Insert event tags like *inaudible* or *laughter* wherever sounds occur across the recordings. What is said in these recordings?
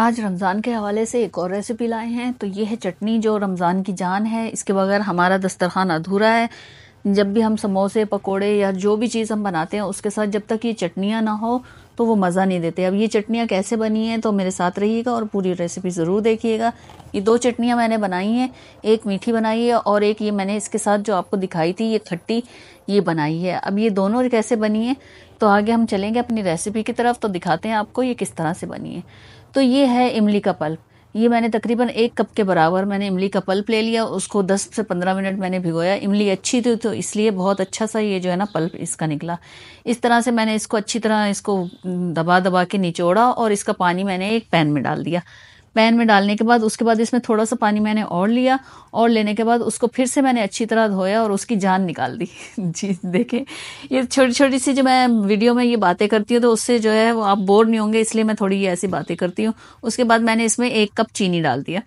आज रमज़ान के हवाले से एक और रेसिपी लाए हैं तो ये है चटनी जो रमज़ान की जान है इसके बगैर हमारा दस्तरखान अधूरा है जब भी हम समोसे पकोड़े या जो भी चीज़ हम बनाते हैं उसके साथ जब तक ये चटनियाँ ना हो तो वो मज़ा नहीं देते अब ये चटनियाँ कैसे बनी हैं तो मेरे साथ रहिएगा और पूरी रेसिपी ज़रूर देखिएगा ये दो चटनियाँ मैंने बनाई हैं एक मीठी बनाई है और एक ये मैंने इसके साथ जो आपको दिखाई थी ये खट्टी ये बनाई है अब ये दोनों कैसे बनी है तो आगे हम चलेंगे अपनी रेसिपी की तरफ तो दिखाते हैं आपको ये किस तरह से बनी है तो ये है इमली का पल्प ये मैंने तकरीबन एक कप के बराबर मैंने इमली का पल्प ले लिया उसको 10 से 15 मिनट मैंने भिगोया इमली अच्छी थी तो इसलिए बहुत अच्छा सा ये जो है ना पल्प इसका निकला इस तरह से मैंने इसको अच्छी तरह इसको दबा दबा के निचोड़ा और इसका पानी मैंने एक पैन में डाल दिया पैन में डालने के बाद उसके बाद इसमें थोड़ा सा पानी मैंने और लिया और लेने के बाद उसको फिर से मैंने अच्छी तरह धोया और उसकी जान निकाल दी *laughs* जी देखें ये छोटी छोटी सी जो मैं वीडियो में ये बातें करती हूँ तो उससे जो है वो आप बोर नहीं होंगे इसलिए मैं थोड़ी ऐसी बातें करती हूँ उसके बाद मैंने इसमें एक कप चीनी डाल दिया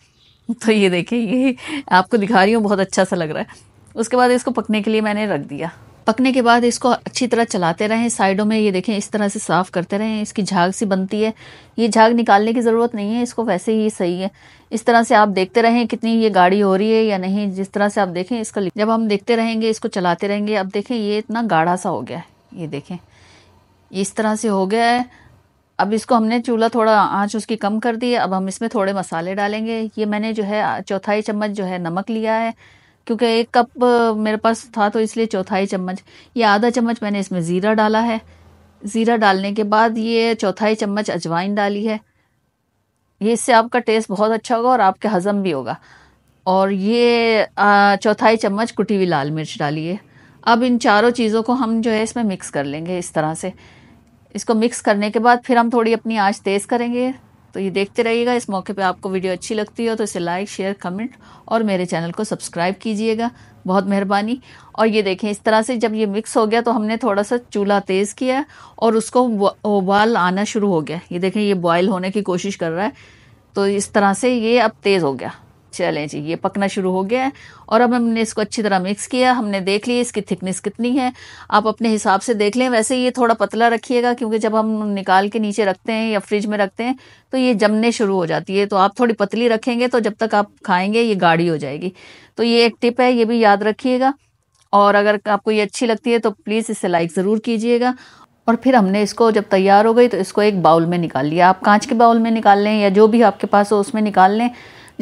तो ये देखें ये आपको दिखा रही हूँ बहुत अच्छा सा लग रहा है उसके बाद इसको पकने के लिए मैंने रख दिया पकने के बाद इसको अच्छी तरह चलाते रहें साइडों में ये देखें इस तरह से साफ़ करते रहें इसकी झाग सी बनती है ये झाग निकालने की ज़रूरत नहीं है इसको वैसे ही सही है इस तरह से आप देखते रहें कितनी ये गाढ़ी हो रही है या नहीं जिस तरह से आप देखें इसका जब हम देखते रहेंगे इसको चलाते रहेंगे अब देखें ये इतना गाढ़ा सा हो गया है ये देखें इस तरह से हो गया है अब इसको हमने चूल्हा थोड़ा आँच उसकी कम कर दी अब हम इसमें थोड़े मसाले डालेंगे ये मैंने जो है चौथाई चम्मच जो है नमक लिया है क्योंकि एक कप मेरे पास था तो इसलिए चौथाई चम्मच ये आधा चम्मच मैंने इसमें ज़ीरा डाला है ज़ीरा डालने के बाद ये चौथाई चम्मच अजवाइन डाली है ये इससे आपका टेस्ट बहुत अच्छा होगा और आपके हज़म भी होगा और ये चौथाई चम्मच कुटी हुई लाल मिर्च डाली है अब इन चारों चीज़ों को हम जो है इसमें मिक्स कर लेंगे इस तरह से इसको मिक्स करने के बाद फिर हम थोड़ी अपनी आँच तेज़ करेंगे तो ये देखते रहिएगा इस मौके पे आपको वीडियो अच्छी लगती हो तो इसे लाइक शेयर कमेंट और मेरे चैनल को सब्सक्राइब कीजिएगा बहुत मेहरबानी और ये देखें इस तरह से जब ये मिक्स हो गया तो हमने थोड़ा सा चूल्हा तेज़ किया और उसको उबाल आना शुरू हो गया ये देखें ये बॉयल होने की कोशिश कर रहा है तो इस तरह से ये अब तेज़ हो गया चलें जी ये पकना शुरू हो गया है और अब हमने इसको अच्छी तरह मिक्स किया हमने देख लिया इसकी थिकनेस कितनी है आप अपने हिसाब से देख लें वैसे ये थोड़ा पतला रखिएगा क्योंकि जब हम निकाल के नीचे रखते हैं या फ्रिज में रखते हैं तो ये जमने शुरू हो जाती है तो आप थोड़ी पतली रखेंगे तो जब तक आप खाएंगे ये गाढ़ी हो जाएगी तो ये एक टिप है ये भी याद रखिएगा और अगर आपको ये अच्छी लगती है तो प्लीज़ इसे लाइक ज़रूर कीजिएगा और फिर हमने इसको जब तैयार हो गई तो इसको एक बाउल में निकाल लिया आप कांच के बाउल में निकाल लें या जो भी आपके पास हो उसमें निकाल लें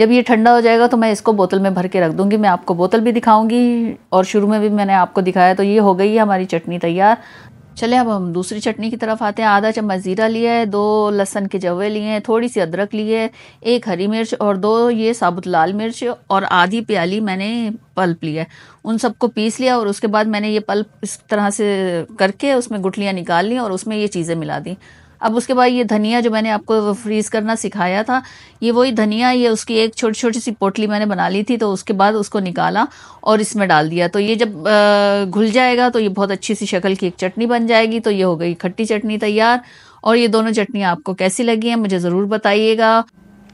जब ये ठंडा हो जाएगा तो मैं इसको बोतल में भर के रख दूँगी मैं आपको बोतल भी दिखाऊँगी और शुरू में भी मैंने आपको दिखाया तो ये हो गई है हमारी चटनी तैयार चले अब हम दूसरी चटनी की तरफ आते हैं आधा चम्मच ज़ीरा लिया है दो लहसन के जवे लिए हैं थोड़ी सी अदरक ली है एक हरी मिर्च और दो ये साबुत लाल मिर्च और आधी प्याली मैंने पल्प लिया है उन सबको पीस लिया और उसके बाद मैंने ये पल्प इस तरह से करके उसमें गुठलियाँ निकाल ली और उसमें ये चीज़ें मिला दी अब उसके बाद ये धनिया जो मैंने आपको फ्रीज़ करना सिखाया था ये वही धनिया ये उसकी एक छोटी छोटी सी पोटली मैंने बना ली थी तो उसके बाद उसको निकाला और इसमें डाल दिया तो ये जब घुल जाएगा तो ये बहुत अच्छी सी शक्ल की एक चटनी बन जाएगी तो ये हो गई खट्टी चटनी तैयार और ये दोनों चटनियाँ आपको कैसी लगी हैं मुझे ज़रूर बताइएगा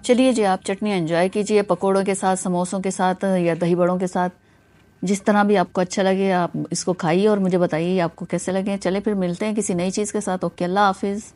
चलिए जी आप चटनी एंजॉय कीजिए पकौड़ों के साथ समोसों के साथ या दही बड़ों के साथ जिस तरह भी आपको अच्छा लगे आप इसको खाइए और मुझे बताइए आपको कैसे लगे चले फिर मिलते हैं किसी नई चीज़ के साथ ओके अल्लाह हाफिज़